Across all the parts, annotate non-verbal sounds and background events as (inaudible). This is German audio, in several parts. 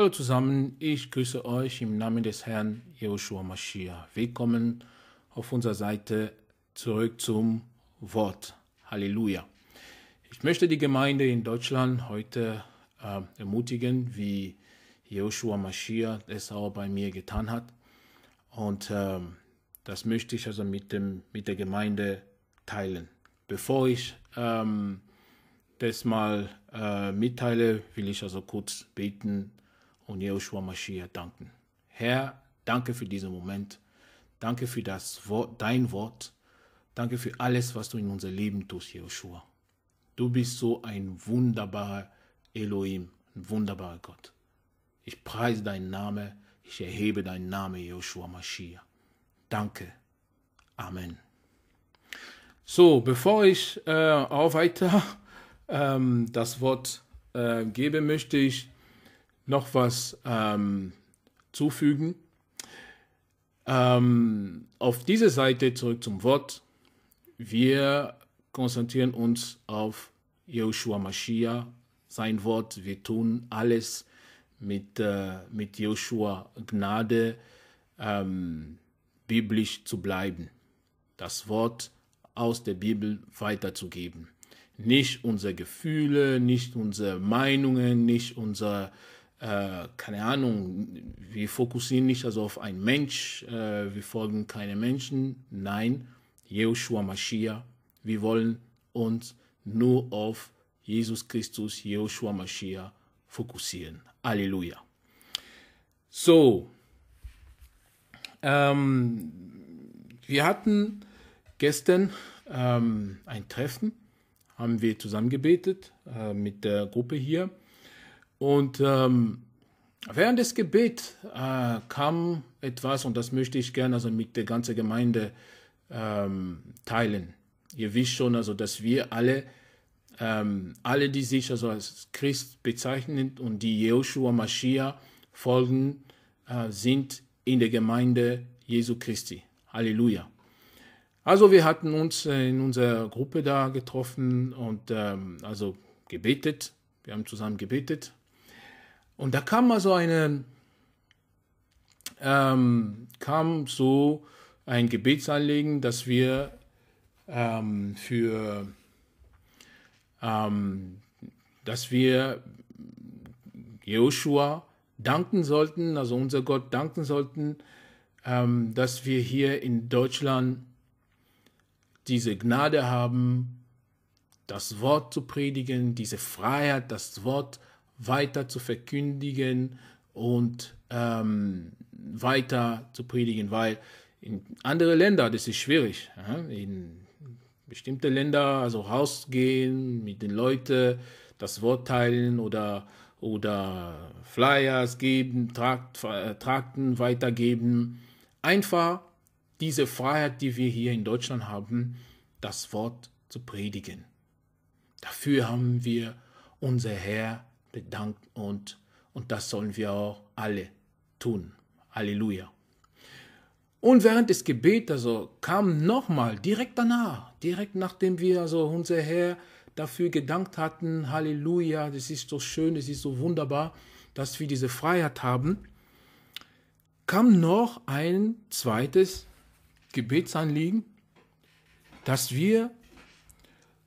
Hallo zusammen, ich grüße euch im Namen des Herrn Joshua Mashiach. Willkommen auf unserer Seite zurück zum Wort. Halleluja. Ich möchte die Gemeinde in Deutschland heute äh, ermutigen, wie Joshua Mashiach es auch bei mir getan hat. Und äh, das möchte ich also mit, dem, mit der Gemeinde teilen. Bevor ich ähm, das mal äh, mitteile, will ich also kurz beten und Jehoshua Mashiach danken. Herr, danke für diesen Moment. Danke für das Wort, dein Wort. Danke für alles, was du in unser Leben tust, Jehoshua. Du bist so ein wunderbarer Elohim, ein wunderbarer Gott. Ich preise deinen Namen, ich erhebe deinen Namen, Joshua Mashiach. Danke. Amen. So, bevor ich äh, auch weiter (laughs) ähm, das Wort äh, gebe, möchte ich noch was ähm, zufügen. Ähm, auf diese Seite zurück zum Wort. Wir konzentrieren uns auf Joshua Mashiach, sein Wort. Wir tun alles mit, äh, mit Joshua Gnade, ähm, biblisch zu bleiben. Das Wort aus der Bibel weiterzugeben. Nicht unsere Gefühle, nicht unsere Meinungen, nicht unsere äh, keine Ahnung, wir fokussieren nicht also auf einen Mensch, äh, wir folgen keine Menschen. Nein, Joshua Mashiach, wir wollen uns nur auf Jesus Christus, Joshua Mashiach fokussieren. Halleluja. So, ähm, wir hatten gestern ähm, ein Treffen, haben wir zusammen gebetet äh, mit der Gruppe hier. Und ähm, während des Gebets äh, kam etwas, und das möchte ich gerne also mit der ganzen Gemeinde ähm, teilen. Ihr wisst schon, also, dass wir alle, ähm, alle, die sich also als Christ bezeichnen und die Joshua Mashiach folgen, äh, sind in der Gemeinde Jesu Christi. Halleluja. Also wir hatten uns äh, in unserer Gruppe da getroffen und ähm, also gebetet. Wir haben zusammen gebetet und da kam mal so eine, ähm, kam so ein Gebetsanliegen, dass wir ähm, für, ähm, dass wir Joshua danken sollten, also unser Gott danken sollten, ähm, dass wir hier in Deutschland diese Gnade haben, das Wort zu predigen, diese Freiheit, das Wort weiter zu verkündigen und ähm, weiter zu predigen, weil in andere Länder, das ist schwierig. In bestimmte Länder, also rausgehen mit den Leuten, das Wort teilen oder, oder Flyers geben, Trakt, äh, Trakten weitergeben. Einfach diese Freiheit, die wir hier in Deutschland haben, das Wort zu predigen. Dafür haben wir unser Herr bedankt und, und das sollen wir auch alle tun. Halleluja. Und während des Gebets also kam nochmal direkt danach, direkt nachdem wir also unser Herr dafür gedankt hatten, Halleluja, das ist so schön, es ist so wunderbar, dass wir diese Freiheit haben, kam noch ein zweites Gebetsanliegen, dass wir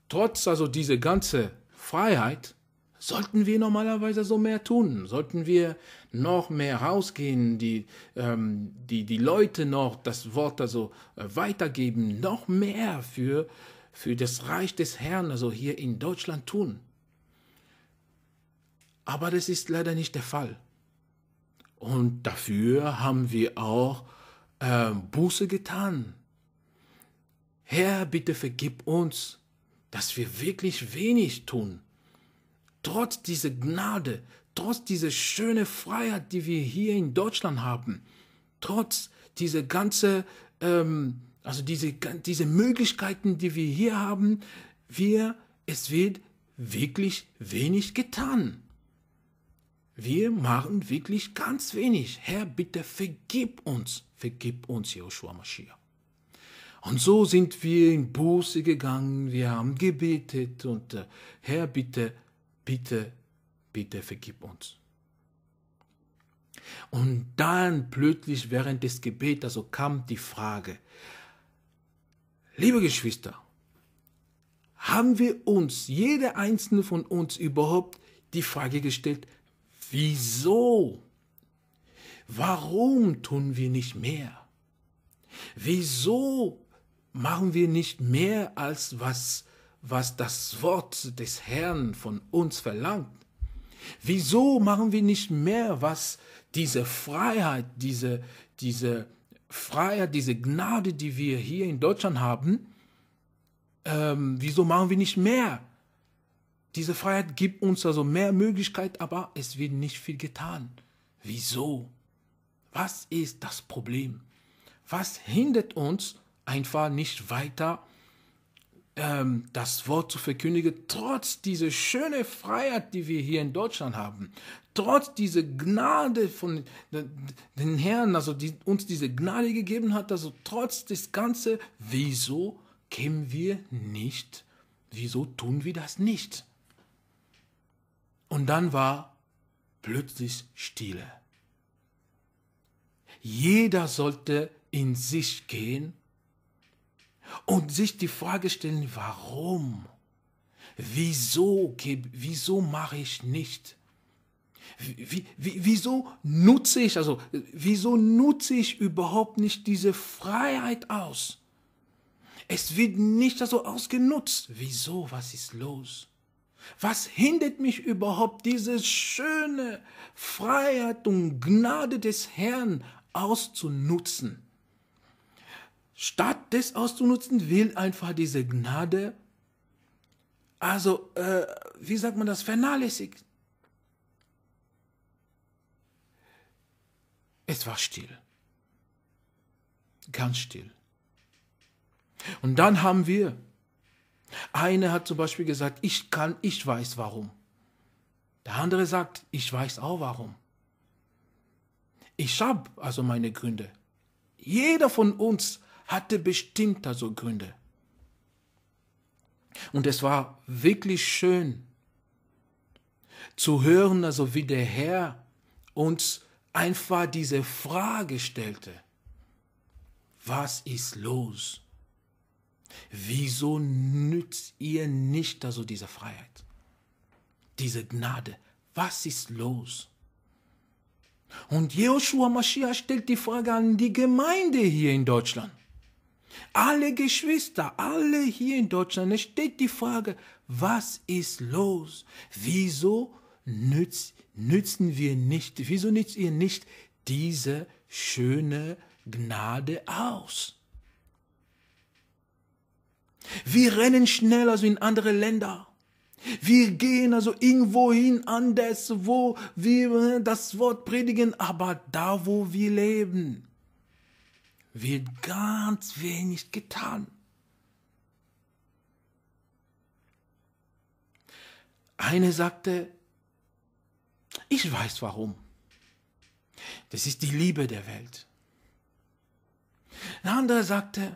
trotz also dieser ganzen Freiheit sollten wir normalerweise so mehr tun? Sollten wir noch mehr rausgehen, die, ähm, die, die Leute noch das Wort also weitergeben, noch mehr für, für das Reich des Herrn, also hier in Deutschland tun? Aber das ist leider nicht der Fall. Und dafür haben wir auch äh, Buße getan. Herr, bitte vergib uns, dass wir wirklich wenig tun trotz dieser Gnade, trotz dieser schönen Freiheit, die wir hier in Deutschland haben, trotz dieser ganzen, ähm, also diese, diese Möglichkeiten, die wir hier haben, wir, es wird wirklich wenig getan. Wir machen wirklich ganz wenig. Herr, bitte vergib uns, vergib uns, Joshua Mashiach. Und so sind wir in Buße gegangen, wir haben gebetet und äh, Herr, bitte bitte, bitte vergib uns. Und dann plötzlich während des Gebets also kam die Frage, liebe Geschwister, haben wir uns, jeder einzelne von uns überhaupt die Frage gestellt, wieso? Warum tun wir nicht mehr? Wieso machen wir nicht mehr als was was das Wort des Herrn von uns verlangt? Wieso machen wir nicht mehr, was diese Freiheit, diese, diese Freiheit, diese Gnade, die wir hier in Deutschland haben, ähm, wieso machen wir nicht mehr? Diese Freiheit gibt uns also mehr Möglichkeit, aber es wird nicht viel getan. Wieso? Was ist das Problem? Was hindert uns einfach nicht weiter ähm, das Wort zu verkündigen, trotz dieser schöne Freiheit, die wir hier in Deutschland haben, trotz dieser Gnade von den Herrn, also die uns diese Gnade gegeben hat, also trotz des Ganze, wieso kämen wir nicht? Wieso tun wir das nicht? Und dann war plötzlich Stille. Jeder sollte in sich gehen und sich die Frage stellen, warum? Wieso, wieso mache ich nicht? wieso nutze ich, also, wieso nutze ich überhaupt nicht diese Freiheit aus? Es wird nicht so also ausgenutzt. Wieso? Was ist los? Was hindert mich überhaupt, diese schöne Freiheit und Gnade des Herrn auszunutzen? Statt das auszunutzen, will einfach diese Gnade, also, äh, wie sagt man das, vernachlässigt. Es war still. Ganz still. Und dann haben wir, einer hat zum Beispiel gesagt, ich kann, ich weiß warum. Der andere sagt, ich weiß auch warum. Ich habe also meine Gründe. Jeder von uns hatte bestimmt also Gründe. Und es war wirklich schön zu hören, also wie der Herr uns einfach diese Frage stellte. Was ist los? Wieso nützt ihr nicht also diese Freiheit, diese Gnade? Was ist los? Und Joshua Mashiach stellt die Frage an die Gemeinde hier in Deutschland. Alle Geschwister, alle hier in Deutschland, es steht die Frage, was ist los? Wieso nütz, nützen wir nicht, wieso nützt ihr nicht diese schöne Gnade aus? Wir rennen schnell also in andere Länder. Wir gehen also irgendwo hin anders, wo wir äh, das Wort predigen, aber da, wo wir leben, wird ganz wenig getan. Eine sagte, ich weiß warum. Das ist die Liebe der Welt. Der andere sagte,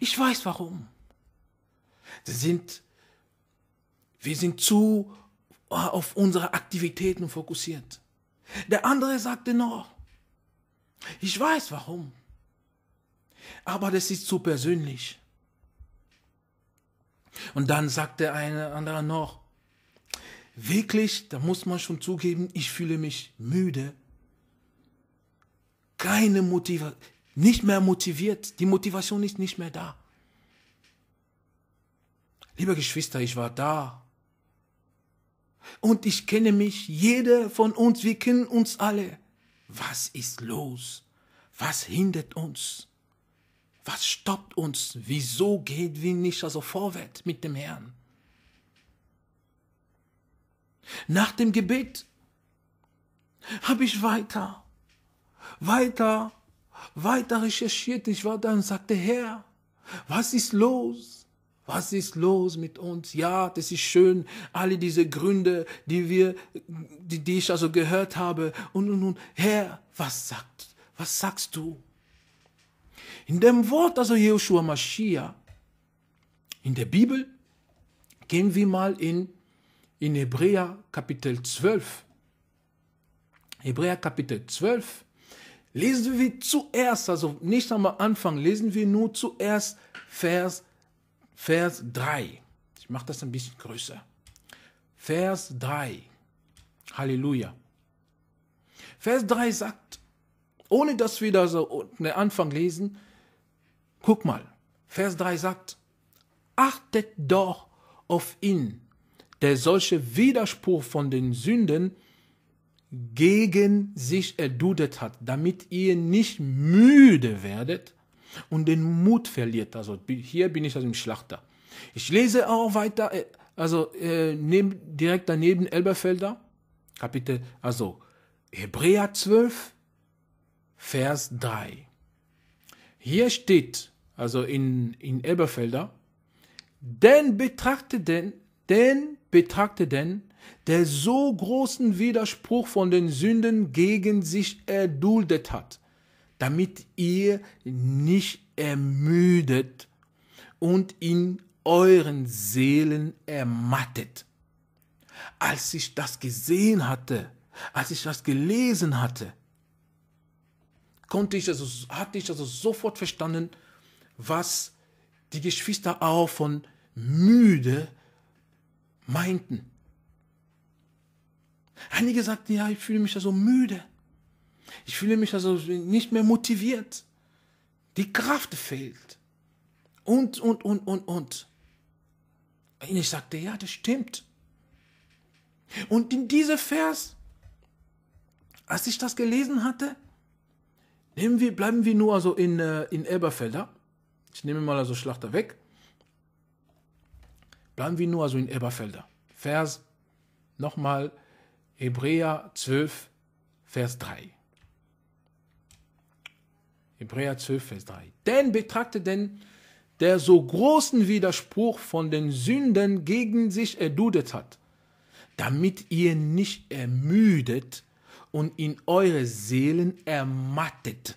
ich weiß warum. Das sind, wir sind zu äh, auf unsere Aktivitäten fokussiert. Der andere sagte noch, ich weiß warum. Aber das ist zu persönlich. Und dann sagt der eine andere noch, wirklich, da muss man schon zugeben, ich fühle mich müde. Keine Motivation, nicht mehr motiviert. Die Motivation ist nicht mehr da. Liebe Geschwister, ich war da. Und ich kenne mich, jeder von uns, wir kennen uns alle. Was ist los? Was hindert uns? Was stoppt uns? Wieso geht wir nicht also vorwärts mit dem Herrn? Nach dem Gebet habe ich weiter, weiter, weiter recherchiert. Ich war da und sagte, Herr, was ist los? Was ist los mit uns? Ja, das ist schön, alle diese Gründe, die wir, die, die ich also gehört habe. Und nun, Herr, was sagt, was sagst du? In dem Wort, also Joshua Mashiach, in der Bibel, gehen wir mal in, in Hebräer Kapitel 12. Hebräer Kapitel 12. Lesen wir zuerst, also nicht am Anfang, lesen wir nur zuerst Vers, Vers 3. Ich mache das ein bisschen größer. Vers 3. Halleluja. Vers 3 sagt, ohne dass wir da so den Anfang lesen, Guck mal, Vers 3 sagt, achtet doch auf ihn, der solche Widerspruch von den Sünden gegen sich erdudet hat, damit ihr nicht müde werdet und den Mut verliert. Also hier bin ich also im Schlachter. Ich lese auch weiter, äh, also äh, neben, direkt daneben Elberfelder, Kapitel, also Hebräer 12, Vers 3. Hier steht, also in, in Elberfelder, den betrachteten, den betrachteten, der so großen Widerspruch von den Sünden gegen sich erduldet hat, damit ihr nicht ermüdet und in euren Seelen ermattet. Als ich das gesehen hatte, als ich das gelesen hatte, konnte ich also, hatte ich also sofort verstanden, was die Geschwister auch von müde meinten. Einige sagten, ja, ich fühle mich da so müde. Ich fühle mich also nicht mehr motiviert. Die Kraft fehlt. Und, und, und, und, und. Und ich sagte, ja, das stimmt. Und in diesem Vers, als ich das gelesen hatte, nehmen wir, bleiben wir nur also in, äh, in Elberfelder. Ich nehme mal also Schlachter weg. Bleiben wir nur also in Eberfelder. Vers nochmal Hebräer 12, Vers 3. Hebräer 12, Vers 3. Denn betrachte denn der so großen Widerspruch von den Sünden gegen sich erdudet hat, damit ihr nicht ermüdet und in eure Seelen ermattet.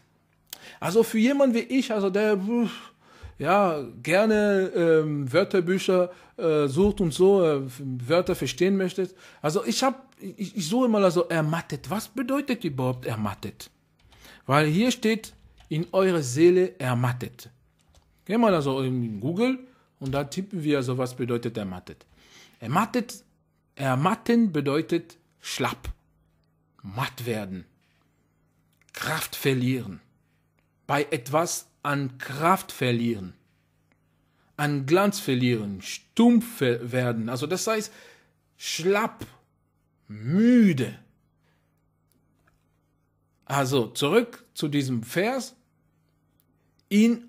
Also für jemanden wie ich, also der ja, gerne ähm, Wörterbücher äh, sucht und so, äh, Wörter verstehen möchtet. Also ich habe, ich, ich suche mal also ermattet. Was bedeutet überhaupt ermattet? Weil hier steht, in eurer Seele ermattet. Gehen wir also in Google und da tippen wir also, was bedeutet ermattet. Ermattet, ermatten bedeutet schlapp, matt werden, Kraft verlieren, bei etwas an Kraft verlieren, an Glanz verlieren, stumpf werden. Also das heißt, schlapp, müde. Also zurück zu diesem Vers. In,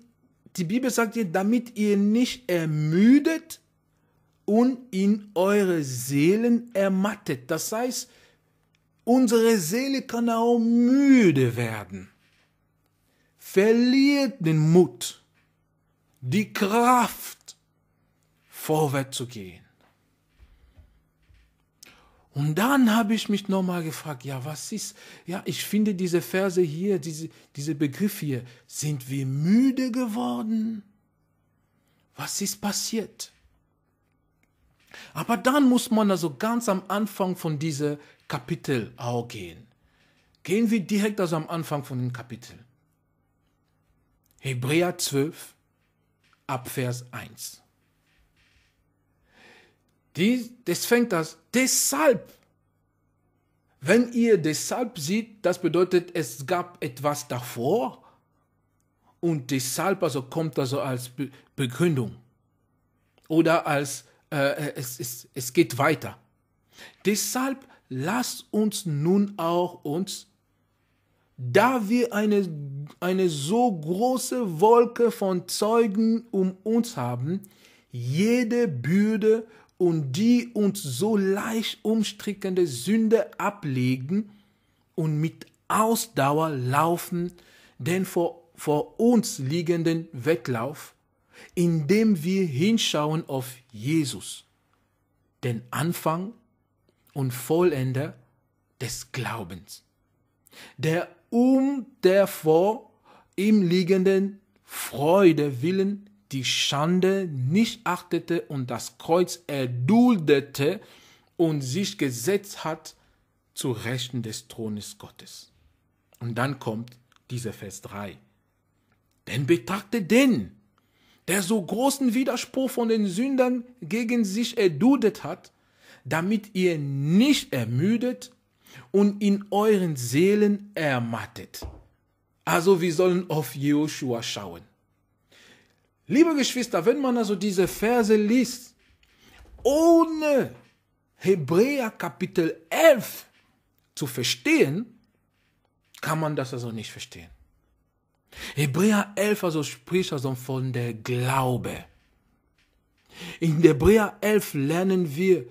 die Bibel sagt ihr, damit ihr nicht ermüdet und in eure Seelen ermattet. Das heißt, unsere Seele kann auch müde werden verliert den Mut, die Kraft, vorwärts zu gehen. Und dann habe ich mich nochmal gefragt, ja, was ist, ja, ich finde diese Verse hier, diese, diese Begriff hier, sind wir müde geworden? Was ist passiert? Aber dann muss man also ganz am Anfang von diesem Kapitel auch gehen. Gehen wir direkt also am Anfang von dem Kapitel. Hebräer 12, Abvers 1. Dies, das fängt das, deshalb. Wenn ihr deshalb seht, das bedeutet, es gab etwas davor und deshalb also kommt also als Begründung oder als äh, äh, es, es, es geht weiter. Deshalb lasst uns nun auch uns da wir eine, eine so große Wolke von Zeugen um uns haben, jede Bürde und die uns so leicht umstrickende Sünde ablegen und mit Ausdauer laufen den vor, vor uns liegenden Wettlauf, indem wir hinschauen auf Jesus, den Anfang und Vollender des Glaubens, der um der vor ihm liegenden Freude willen die Schande nicht achtete und das Kreuz erduldete und sich gesetzt hat zu Rechten des Thrones Gottes. Und dann kommt dieser Vers 3. Denn betrachte den, der so großen Widerspruch von den Sündern gegen sich erduldet hat, damit ihr nicht ermüdet und in euren Seelen ermattet. Also wir sollen auf Joshua schauen. Liebe Geschwister, wenn man also diese Verse liest, ohne Hebräer Kapitel 11 zu verstehen, kann man das also nicht verstehen. Hebräer 11 also spricht also von der Glaube. In Hebräer 11 lernen wir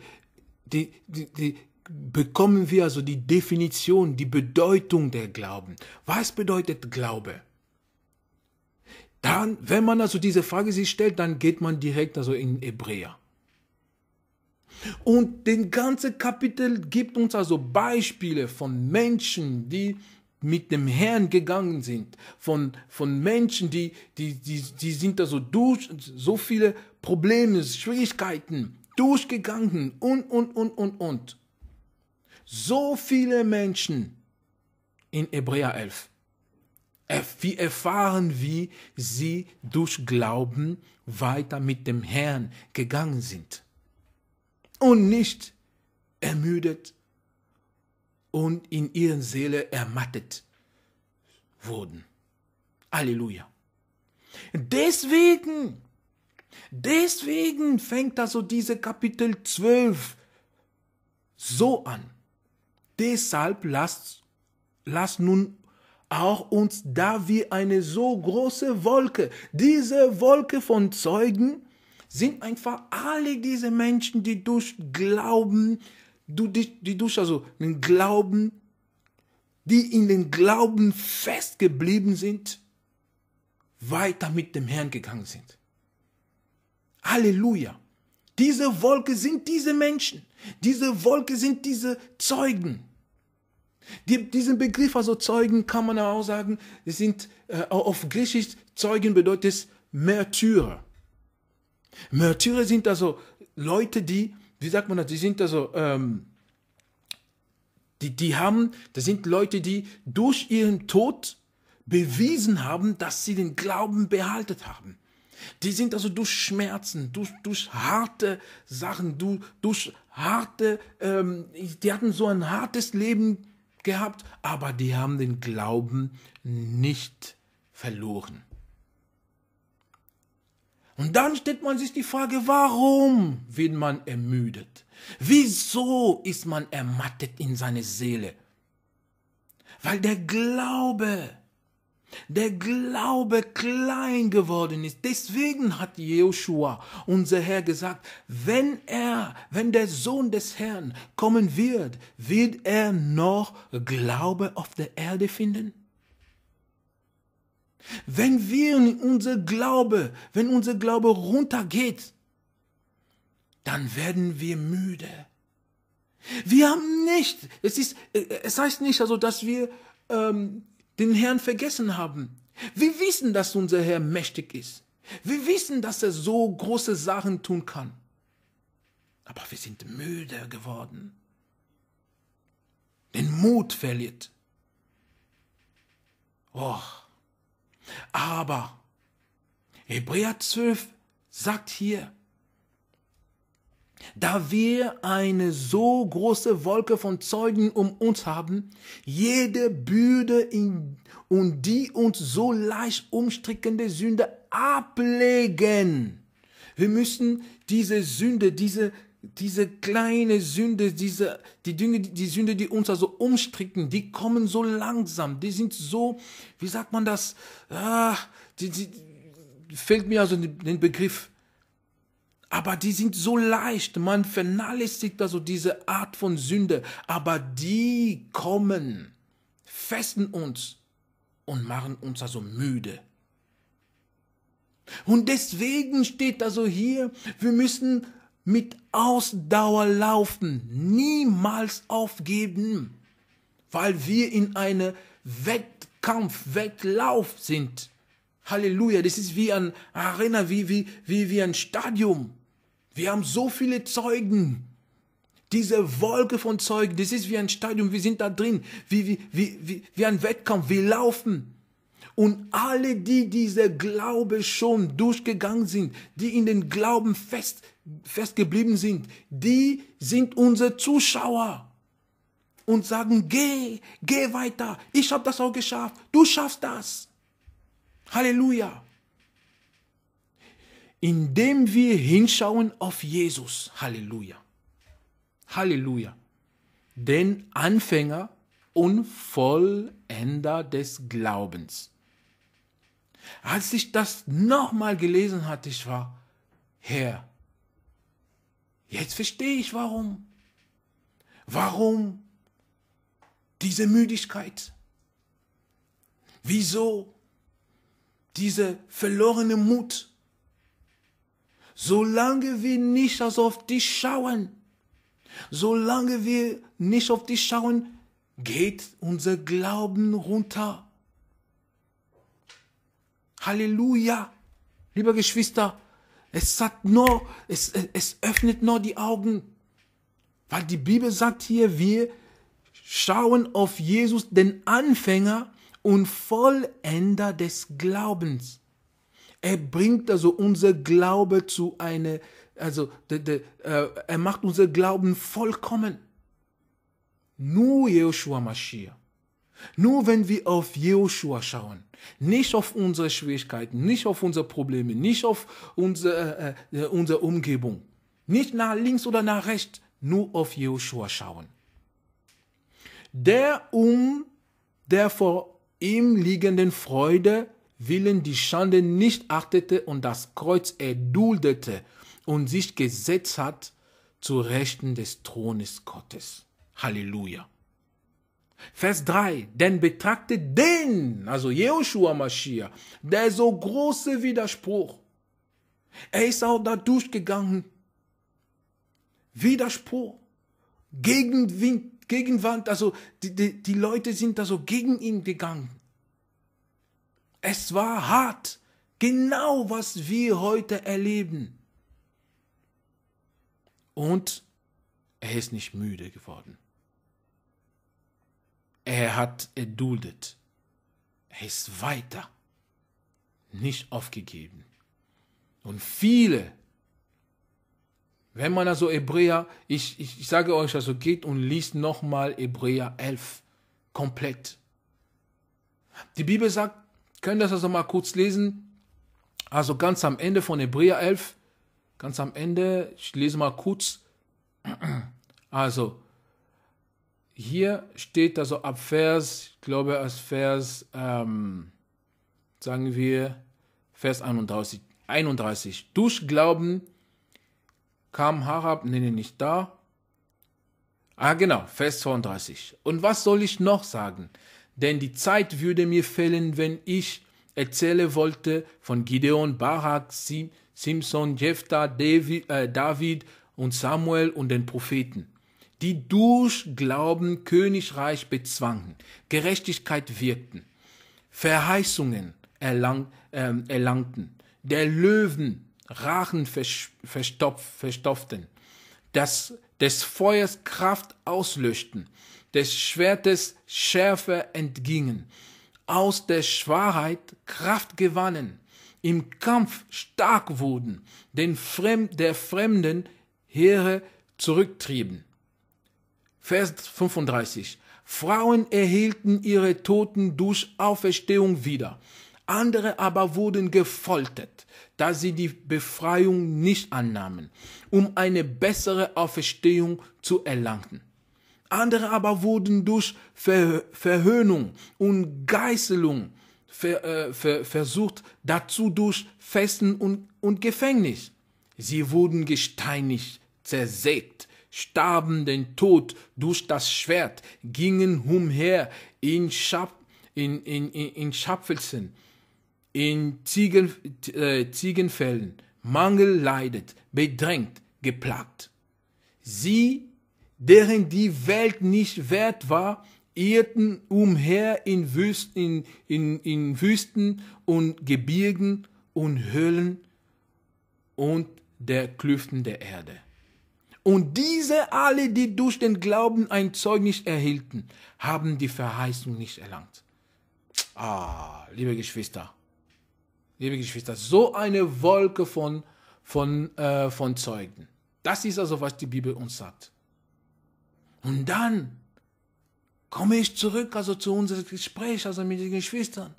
die, die, die, bekommen wir also die Definition, die Bedeutung der Glauben. Was bedeutet Glaube? Dann, wenn man also diese Frage sich stellt, dann geht man direkt also in Hebräer. Und den ganze Kapitel gibt uns also Beispiele von Menschen, die mit dem Herrn gegangen sind, von, von Menschen, die, die, die, die sind also durch so viele Probleme, Schwierigkeiten durchgegangen und, und, und, und, und so viele Menschen in Hebräer 11. Wir erfahren, wie sie durch Glauben weiter mit dem Herrn gegangen sind und nicht ermüdet und in ihren Seele ermattet wurden. Halleluja. Deswegen, deswegen fängt also diese Kapitel 12 so an. Deshalb lasst, lasst nun auch uns da wie eine so große Wolke, diese Wolke von Zeugen, sind einfach alle diese Menschen, die durch Glauben, die, durch also den Glauben, die in den Glauben festgeblieben sind, weiter mit dem Herrn gegangen sind. Halleluja. Diese Wolke sind diese Menschen. Diese Wolke sind diese Zeugen. Die, diesen Begriff also Zeugen kann man auch sagen, sind äh, auf Griechisch Zeugen bedeutet es Märtyrer. Märtyrer sind also Leute, die, wie sagt man das, die sind also, ähm, die, die haben, das sind Leute, die durch ihren Tod bewiesen haben, dass sie den Glauben behalten haben. Die sind also durch Schmerzen, durch, durch harte Sachen, durch, durch harte, ähm, die hatten so ein hartes Leben gehabt, aber die haben den Glauben nicht verloren. Und dann stellt man sich die Frage, warum wird man ermüdet? Wieso ist man ermattet in seiner Seele? Weil der Glaube der Glaube klein geworden ist. Deswegen hat Joshua, unser Herr, gesagt, wenn er, wenn der Sohn des Herrn kommen wird, wird er noch Glaube auf der Erde finden? Wenn wir unser Glaube, wenn unser Glaube runtergeht, dann werden wir müde. Wir haben nicht, es ist, es heißt nicht also, dass wir ähm, den Herrn vergessen haben. Wir wissen, dass unser Herr mächtig ist. Wir wissen, dass er so große Sachen tun kann. Aber wir sind müde geworden. Den Mut verliert. Oh. Aber Hebräer 12 sagt hier, da wir eine so große Wolke von Zeugen um uns haben, jede Bürde in, und die uns so leicht umstrickende Sünde ablegen. Wir müssen diese Sünde, diese, diese kleine Sünde, diese, die Dinge, die Sünde, die uns also umstricken, die kommen so langsam, die sind so, wie sagt man das, ah, die, die, fällt mir also den Begriff, aber die sind so leicht. Man vernachlässigt also diese Art von Sünde. Aber die kommen, festen uns und machen uns also müde. Und deswegen steht also hier, wir müssen mit Ausdauer laufen, niemals aufgeben, weil wir in einem Wettkampf, Wettlauf sind. Halleluja, das ist wie ein Arena, wie, wie, wie, wie ein Stadion. Wir haben so viele Zeugen. Diese Wolke von Zeugen, das ist wie ein Stadion, wir sind da drin, wie, wie, wie, wie, wie ein Wettkampf, wir laufen. Und alle, die diese Glaube schon durchgegangen sind, die in den Glauben fest, festgeblieben sind, die sind unsere Zuschauer und sagen, geh, geh weiter, ich habe das auch geschafft, du schaffst das. Halleluja indem wir hinschauen auf Jesus. Halleluja. Halleluja. Den Anfänger und Vollender des Glaubens. Als ich das nochmal gelesen hatte, ich war, Herr, jetzt verstehe ich warum. Warum diese Müdigkeit? Wieso diese verlorene Mut? Solange wir nicht also auf dich schauen, solange wir nicht auf dich schauen, geht unser Glauben runter. Halleluja, liebe Geschwister, es hat nur, es, es öffnet nur die Augen, weil die Bibel sagt hier, wir schauen auf Jesus, den Anfänger und Vollender des Glaubens. Er bringt also unser Glaube zu einer, also de, de, äh, er macht unser Glauben vollkommen. Nur Joshua Mashiach. Nur wenn wir auf Joshua schauen, nicht auf unsere Schwierigkeiten, nicht auf unsere Probleme, nicht auf unsere, äh, äh, unsere Umgebung, nicht nach links oder nach rechts, nur auf Joshua schauen. Der um der vor ihm liegenden Freude willen die Schande nicht achtete und das Kreuz erduldete und sich gesetzt hat zu Rechten des Thrones Gottes. Halleluja. Vers 3, denn betrachte den, also Jehoshua Mashiach, der so große Widerspruch. Er ist auch da durchgegangen. Widerspruch. Gegenwind, Gegenwand, also die, die, die Leute sind da so gegen ihn gegangen. Es war hart. Genau was wir heute erleben. Und er ist nicht müde geworden. Er hat erduldet. Er ist weiter. Nicht aufgegeben. Und viele, wenn man also Hebräer, ich, ich, ich sage euch also, geht und liest nochmal Hebräer 11 komplett. Die Bibel sagt, können das also mal kurz lesen? Also ganz am Ende von Hebräer 11, ganz am Ende, ich lese mal kurz. (clears throat) Also, hier steht also ab Vers, ich glaube, als Vers, ähm, sagen wir, Vers 31, 31. Durch Glauben kam Harab, nee, nee, nicht da. Ah, genau, Vers 32. Und was soll ich noch sagen? denn die Zeit würde mir fehlen, wenn ich erzählen wollte von Gideon, Barak, Simson, Jephthah, äh, David und Samuel und den Propheten, die durch Glauben Königreich bezwangen, Gerechtigkeit wirkten, Verheißungen erlang, äh, erlangten, der Löwen Rachen verstopf, verstopften, das des Feuers Kraft auslöschten, des Schwertes Schärfe entgingen, aus der Schwachheit Kraft gewannen, im Kampf stark wurden, den Fremd, der fremden Heere zurücktrieben. Vers 35. Frauen erhielten ihre Toten durch Auferstehung wieder. Andere aber wurden gefoltert, da sie die Befreiung nicht annahmen, um eine bessere Auferstehung zu erlangen. Andere aber wurden durch Ver Verhöhnung und Geißelung ver äh, ver versucht, dazu durch Festen und, und Gefängnis. Sie wurden gesteinigt, zersägt, starben den Tod durch das Schwert, gingen umher in, Schap in, in, in, in Schapfelsen, in Ziegen, äh, Ziegenfällen, Mangel leidet, bedrängt, geplagt. Sie deren die Welt nicht wert war, irrten umher in Wüsten, in, in, in Wüsten und Gebirgen und Höhlen und der Klüften der Erde. Und diese alle, die durch den Glauben ein Zeugnis erhielten, haben die Verheißung nicht erlangt. Ah, liebe Geschwister, liebe Geschwister, so eine Wolke von, von, äh, von Zeugen. Das ist also, was die Bibel uns sagt. Und dann komme ich zurück, also zu unserem Gespräch, also mit den Geschwistern.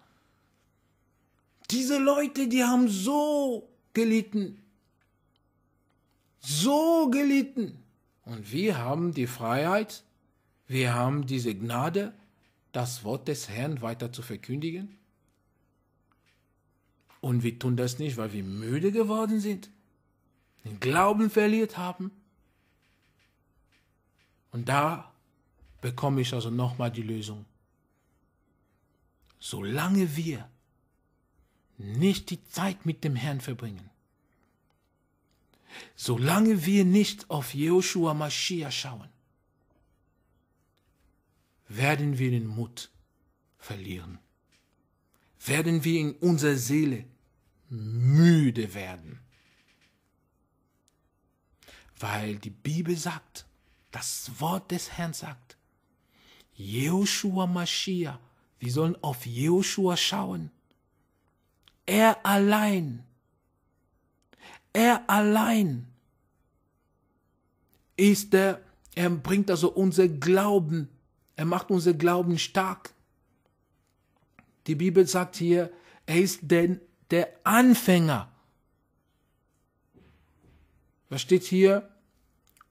Diese Leute, die haben so gelitten. So gelitten. Und wir haben die Freiheit, wir haben diese Gnade, das Wort des Herrn weiter zu verkündigen. Und wir tun das nicht, weil wir müde geworden sind, den Glauben verliert haben, und da bekomme ich also nochmal die Lösung. Solange wir nicht die Zeit mit dem Herrn verbringen, solange wir nicht auf Joshua Mashiach schauen, werden wir den Mut verlieren, werden wir in unserer Seele müde werden, weil die Bibel sagt, das Wort des Herrn sagt. Jehoshua Mashiach, wir sollen auf Jehoshua schauen. Er allein, er allein ist der, er bringt also unser Glauben, er macht unser Glauben stark. Die Bibel sagt hier, er ist denn der Anfänger. Was steht hier?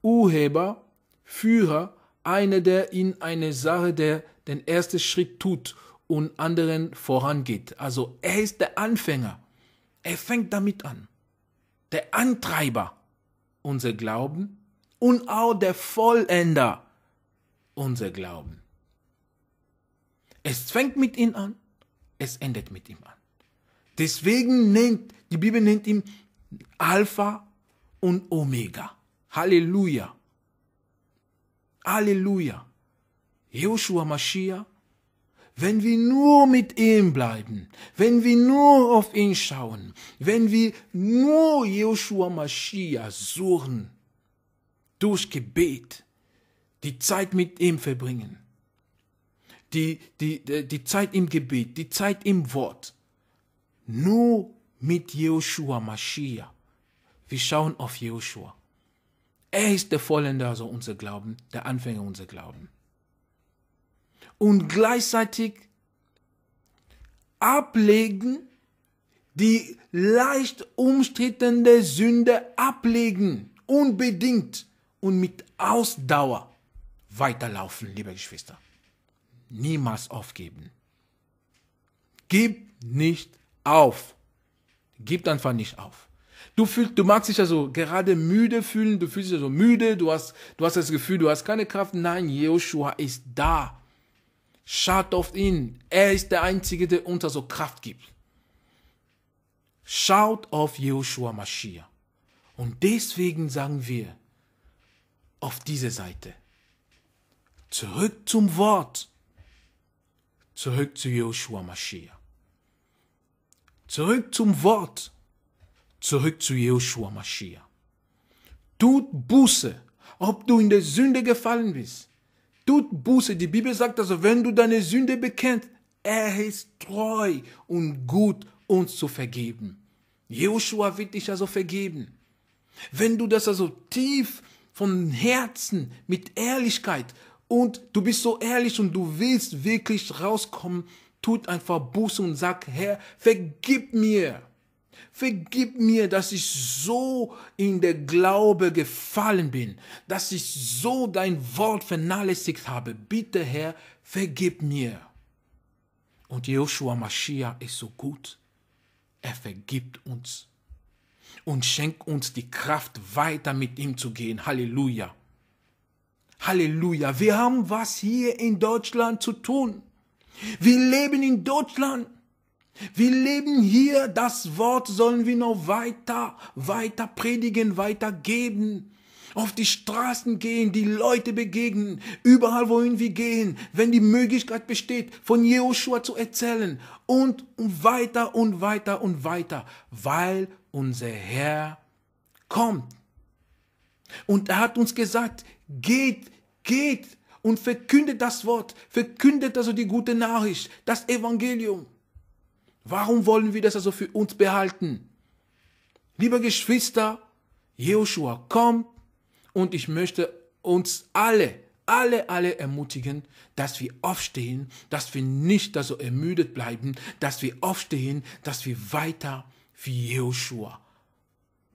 Urheber Führer einer, der in eine Sache, der den ersten Schritt tut und anderen vorangeht. Also er ist der Anfänger. Er fängt damit an. Der Antreiber unser Glauben und auch der Vollender unser Glauben. Es fängt mit ihm an, es endet mit ihm an. Deswegen nennt die Bibel nennt ihn Alpha und Omega. Halleluja. Halleluja. Joshua Mashiach, wenn wir nur mit ihm bleiben, wenn wir nur auf ihn schauen, wenn wir nur Joshua Mashiach suchen, durch Gebet, die Zeit mit ihm verbringen, die, die, die Zeit im Gebet, die Zeit im Wort, nur mit Joshua Mashiach. Wir schauen auf Joshua. Er ist der Vollender unser Glauben, der Anfänger unser Glauben. Und gleichzeitig ablegen, die leicht umstrittene Sünde ablegen, unbedingt und mit Ausdauer weiterlaufen, liebe Geschwister. Niemals aufgeben. Gib nicht auf. Gib einfach nicht auf. Du fühlst, du magst dich also gerade müde fühlen, du fühlst dich also müde, du hast, du hast das Gefühl, du hast keine Kraft. Nein, Joshua ist da. Schaut auf ihn. Er ist der Einzige, der uns also Kraft gibt. Schaut auf Joshua Mashiach. Und deswegen sagen wir auf diese Seite. Zurück zum Wort. Zurück zu Joshua Mashiach. Zurück zum Wort. Zurück zu Joshua Mashiach. Tut Buße, ob du in der Sünde gefallen bist. Tut Buße. Die Bibel sagt also, wenn du deine Sünde bekennst, er ist treu und gut, uns zu vergeben. Joshua wird dich also vergeben. Wenn du das also tief von Herzen mit Ehrlichkeit und du bist so ehrlich und du willst wirklich rauskommen, tut einfach Buße und sag, Herr, vergib mir. Vergib mir, dass ich so in der Glaube gefallen bin, dass ich so dein Wort vernachlässigt habe. Bitte, Herr, vergib mir. Und Joshua Mashiach ist so gut. Er vergibt uns und schenkt uns die Kraft, weiter mit ihm zu gehen. Halleluja. Halleluja. Wir haben was hier in Deutschland zu tun. Wir leben in Deutschland. Wir leben hier, das Wort sollen wir noch weiter, weiter predigen, weitergeben. Auf die Straßen gehen, die Leute begegnen, überall wohin wir gehen, wenn die Möglichkeit besteht, von Joshua zu erzählen und weiter und weiter und weiter, weil unser Herr kommt. Und er hat uns gesagt, geht, geht und verkündet das Wort, verkündet also die gute Nachricht, das Evangelium. Warum wollen wir das also für uns behalten? Liebe Geschwister, Joshua kommt und ich möchte uns alle, alle, alle ermutigen, dass wir aufstehen, dass wir nicht so ermüdet bleiben, dass wir aufstehen, dass wir weiter für Joshua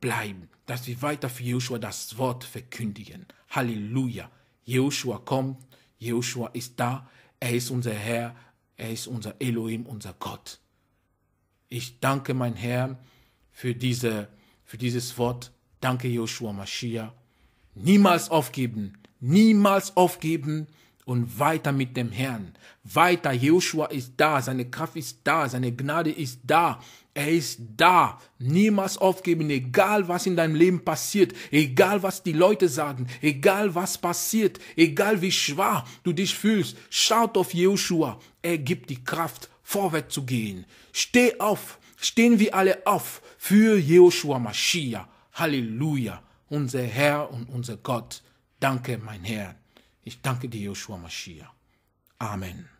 bleiben, dass wir weiter für Joshua das Wort verkündigen. Halleluja. Joshua kommt, Joshua ist da, er ist unser Herr, er ist unser Elohim, unser Gott. Ich danke, mein Herr, für, diese, für dieses Wort. Danke, Joshua Mashiach. Niemals aufgeben, niemals aufgeben und weiter mit dem Herrn. Weiter, Joshua ist da, seine Kraft ist da, seine Gnade ist da. Er ist da. Niemals aufgeben, egal was in deinem Leben passiert, egal was die Leute sagen, egal was passiert, egal wie schwach du dich fühlst. Schaut auf Joshua. Er gibt die Kraft vorwärts zu gehen. Steh auf, stehen wir alle auf für Joshua Mashiach. Halleluja, unser Herr und unser Gott. Danke, mein Herr. Ich danke dir, Joshua Mashiach. Amen.